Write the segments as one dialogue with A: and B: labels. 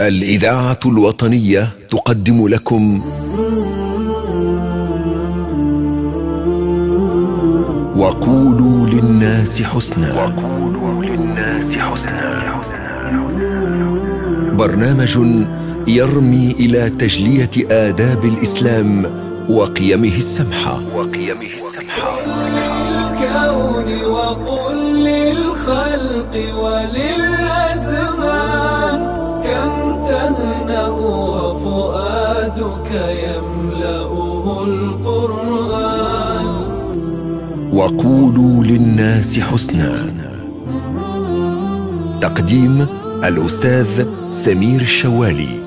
A: الإذاعة الوطنية تقدم لكم وقولوا للناس حسنا وقولوا للناس حسنا برنامج يرمي إلى تجلية آداب الإسلام وقيمه السمحة وقيمه السمحة للكون وقل للخلق ولل يملأه القرآن وقولوا للناس حسنا تقديم الأستاذ سمير الشوالي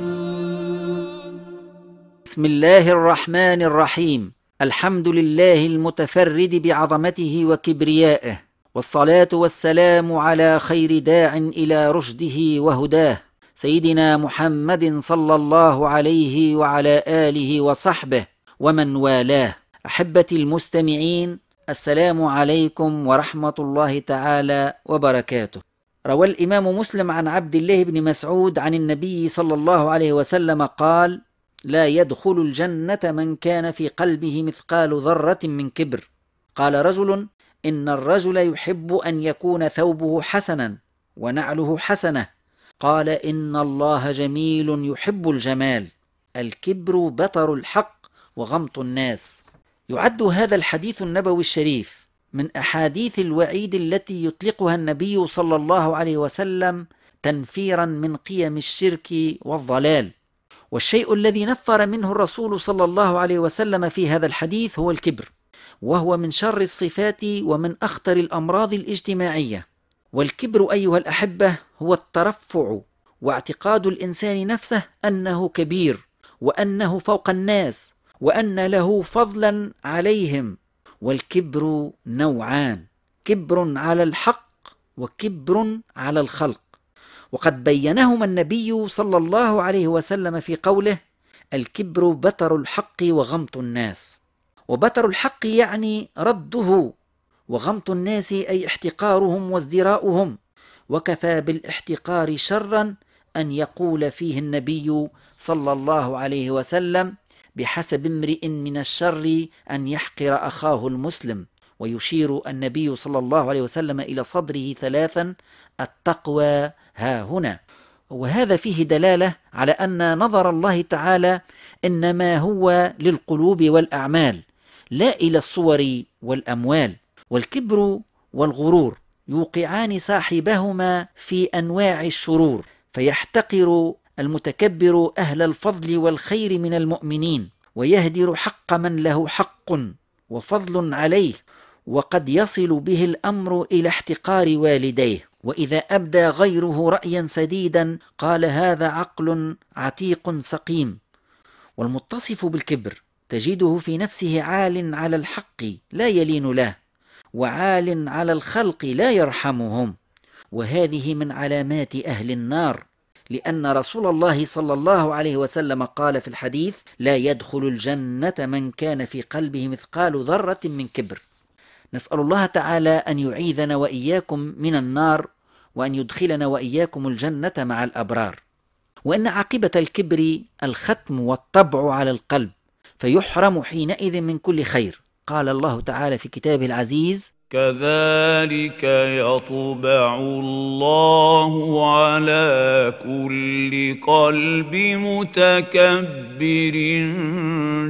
B: بسم الله الرحمن الرحيم الحمد لله المتفرد بعظمته وكبريائه والصلاة والسلام على خير داع إلى رشده وهداه سيدنا محمد صلى الله عليه وعلى اله وصحبه ومن والاه احبتي المستمعين السلام عليكم ورحمه الله تعالى وبركاته روى الامام مسلم عن عبد الله بن مسعود عن النبي صلى الله عليه وسلم قال لا يدخل الجنه من كان في قلبه مثقال ذره من كبر قال رجل ان الرجل يحب ان يكون ثوبه حسنا ونعله حسنه قال إن الله جميل يحب الجمال الكبر بطر الحق وغمط الناس يعد هذا الحديث النبوي الشريف من أحاديث الوعيد التي يطلقها النبي صلى الله عليه وسلم تنفيرا من قيم الشرك والضلال والشيء الذي نفر منه الرسول صلى الله عليه وسلم في هذا الحديث هو الكبر وهو من شر الصفات ومن اخطر الامراض الاجتماعيه والكبر ايها الاحبه هو الترفع واعتقاد الانسان نفسه انه كبير وانه فوق الناس وان له فضلا عليهم والكبر نوعان كبر على الحق وكبر على الخلق وقد بينهما النبي صلى الله عليه وسلم في قوله الكبر بتر الحق وغمط الناس وبتر الحق يعني رده وغمط الناس أي احتقارهم وازدراؤهم وكفى بالاحتقار شرا أن يقول فيه النبي صلى الله عليه وسلم بحسب امرئ من الشر أن يحقر أخاه المسلم ويشير النبي صلى الله عليه وسلم إلى صدره ثلاثا التقوى ها هنا وهذا فيه دلالة على أن نظر الله تعالى إنما هو للقلوب والأعمال لا إلى الصور والأموال والكبر والغرور يوقعان صاحبهما في انواع الشرور فيحتقر المتكبر اهل الفضل والخير من المؤمنين ويهدر حق من له حق وفضل عليه وقد يصل به الامر الى احتقار والديه واذا ابدى غيره رايا سديدا قال هذا عقل عتيق سقيم والمتصف بالكبر تجده في نفسه عال على الحق لا يلين له وعال على الخلق لا يرحمهم وهذه من علامات اهل النار لان رسول الله صلى الله عليه وسلم قال في الحديث لا يدخل الجنه من كان في قلبه مثقال ذره من كبر نسال الله تعالى ان يعيذنا واياكم من النار وان يدخلنا واياكم الجنه مع الابرار وان عاقبه الكبر الختم والطبع على القلب فيحرم حينئذ من كل خير قال الله تعالى في كتابه العزيز
A: كذلك يطبع الله على كل قلب متكبر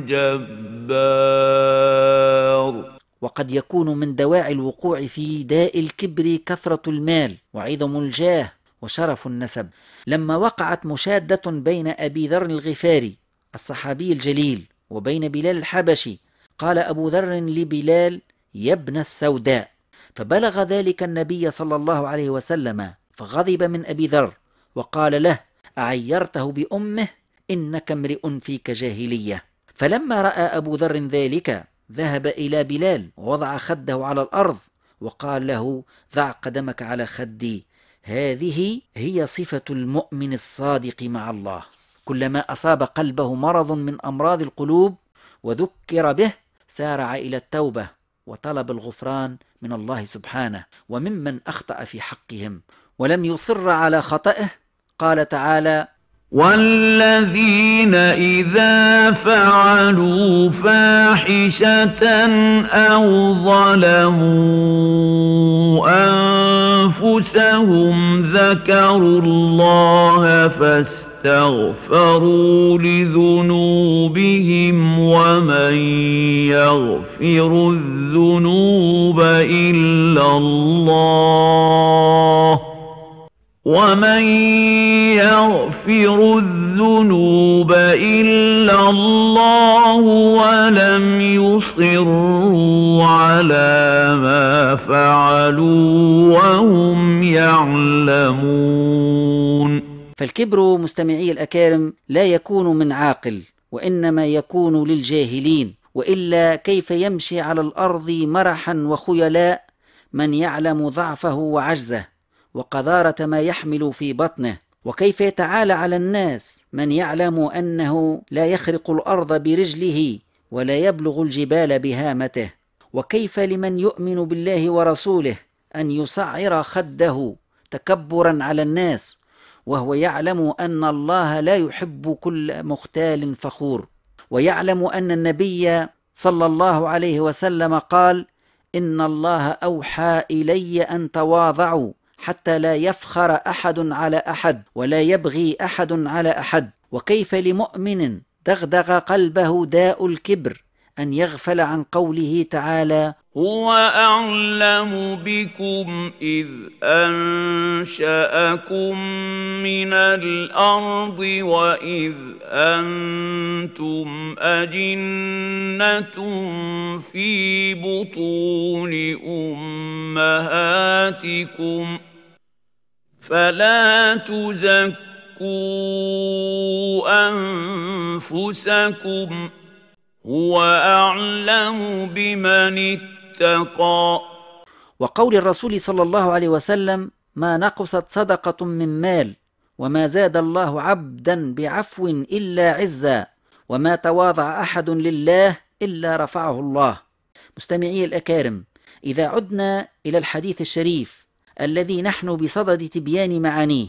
B: جبار وقد يكون من دواعي الوقوع في داء الكبر كثرة المال وعظم الجاه وشرف النسب لما وقعت مشادة بين أبي ذر الغفاري الصحابي الجليل وبين بلال الحبشي قال أبو ذر لبلال يا ابن السوداء فبلغ ذلك النبي صلى الله عليه وسلم فغضب من أبي ذر وقال له أعيرته بأمه إنك امرئ فيك جاهلية فلما رأى أبو ذر ذلك ذهب إلى بلال ووضع خده على الأرض وقال له ضع قدمك على خدي هذه هي صفة المؤمن الصادق مع الله كلما أصاب قلبه مرض من أمراض القلوب وذكر به سارع الى التوبه وطلب الغفران من الله سبحانه وممن اخطا في حقهم ولم يصر على خطئه قال تعالى والذين إذا
A: فعلوا فاحشة أو ظلموا أنفسهم ذكروا الله فاستغفروا تغفروا لذنوبهم ومن يغفر الذنوب إلا الله ومن يغفر الذنوب إلا الله ولم يصروا على ما
B: فعلوا وهم يعلمون فالكبر مستمعي الأكارم لا يكون من عاقل وإنما يكون للجاهلين وإلا كيف يمشي على الأرض مرحا وخيلاء من يعلم ضعفه وعجزه وقذارة ما يحمل في بطنه وكيف يتعالى على الناس من يعلم أنه لا يخرق الأرض برجله ولا يبلغ الجبال بهامته وكيف لمن يؤمن بالله ورسوله أن يصعر خده تكبرا على الناس وهو يعلم ان الله لا يحب كل مختال فخور ويعلم ان النبي صلى الله عليه وسلم قال ان الله اوحى الي ان تواضعوا حتى لا يفخر احد على احد ولا يبغي احد على احد وكيف لمؤمن دغدغ قلبه داء الكبر أن يغفل عن قوله تعالى
A: هو أعلم بكم إذ أنشأكم من الأرض وإذ أنتم أجنة في بطون أمهاتكم فلا تزكوا أنفسكم ۖ هو أعلم بمن اتقى
B: وقول الرسول صلى الله عليه وسلم ما نقصت صدقة من مال وما زاد الله عبدا بعفو إلا عزا وما تواضع أحد لله إلا رفعه الله مستمعي الأكارم إذا عدنا إلى الحديث الشريف الذي نحن بصدد تبيان معانيه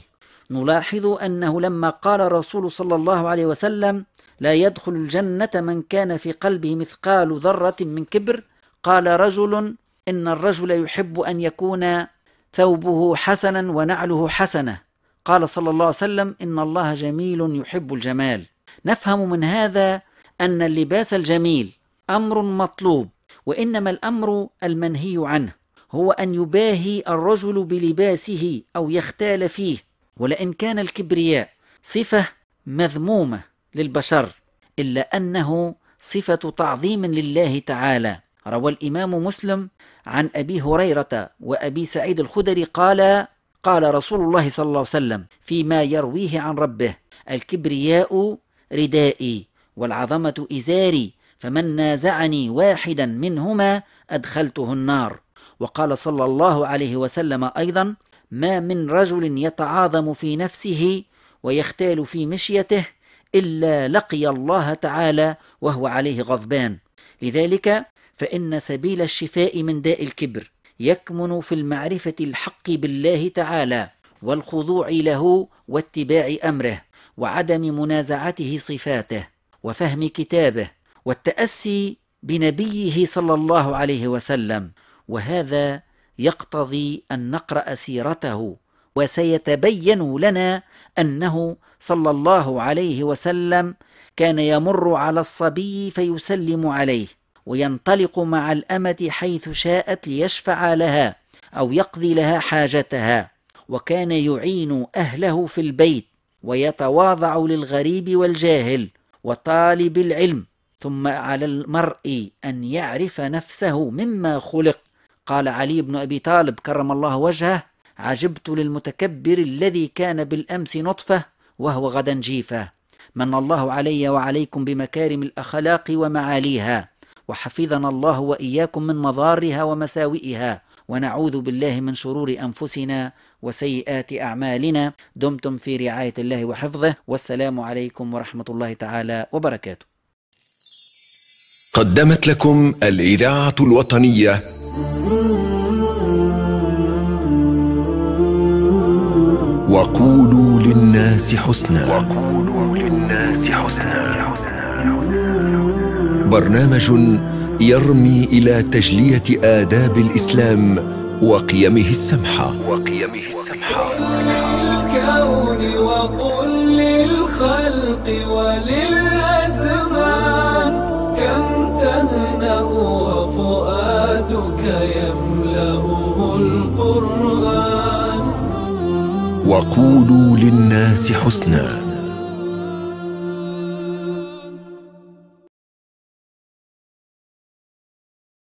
B: نلاحظ أنه لما قال الرسول صلى الله عليه وسلم لا يدخل الجنة من كان في قلبه مثقال ذرة من كبر قال رجل إن الرجل يحب أن يكون ثوبه حسنا ونعله حسنة قال صلى الله عليه وسلم إن الله جميل يحب الجمال نفهم من هذا أن اللباس الجميل أمر مطلوب وإنما الأمر المنهي عنه هو أن يباهي الرجل بلباسه أو يختال فيه ولئن كان الكبرياء صفة مذمومة للبشر إلا أنه صفة تعظيم لله تعالى روى الإمام مسلم عن أبي هريرة وأبي سعيد الخدري قال قال رسول الله صلى الله عليه وسلم فيما يرويه عن ربه الكبرياء ردائي والعظمة إزاري فمن نازعني واحدا منهما أدخلته النار وقال صلى الله عليه وسلم أيضا ما من رجل يتعاظم في نفسه ويختال في مشيته إلا لقي الله تعالى وهو عليه غضبان لذلك فإن سبيل الشفاء من داء الكبر يكمن في المعرفة الحق بالله تعالى والخضوع له واتباع أمره وعدم منازعته صفاته وفهم كتابه والتأسي بنبيه صلى الله عليه وسلم وهذا يقتضي أن نقرأ سيرته وسيتبين لنا أنه صلى الله عليه وسلم كان يمر على الصبي فيسلم عليه وينطلق مع الأمة حيث شاءت ليشفع لها أو يقضي لها حاجتها وكان يعين أهله في البيت ويتواضع للغريب والجاهل وطالب العلم ثم على المرء أن يعرف نفسه مما خلق قال علي بن أبي طالب كرم الله وجهه عجبت للمتكبر الذي كان بالامس نطفه وهو غدا جيفه من الله علي وعليكم بمكارم الاخلاق ومعاليها وحفظنا الله واياكم من مضارها ومساوئها ونعوذ بالله من شرور انفسنا وسيئات اعمالنا دمتم في رعايه الله وحفظه والسلام عليكم ورحمه الله تعالى وبركاته.
A: قدمت لكم الاذاعه الوطنيه وقولوا للناس حسنا وقولوا للناس حسنا برنامج يرمي إلى تجلية آداب الإسلام وقيمه السمحة وقيمه السمحة للكون وقل للخلق وللأزمان كم تهنأ وفؤادك يملأه القرآن وقولوا للناس حسنا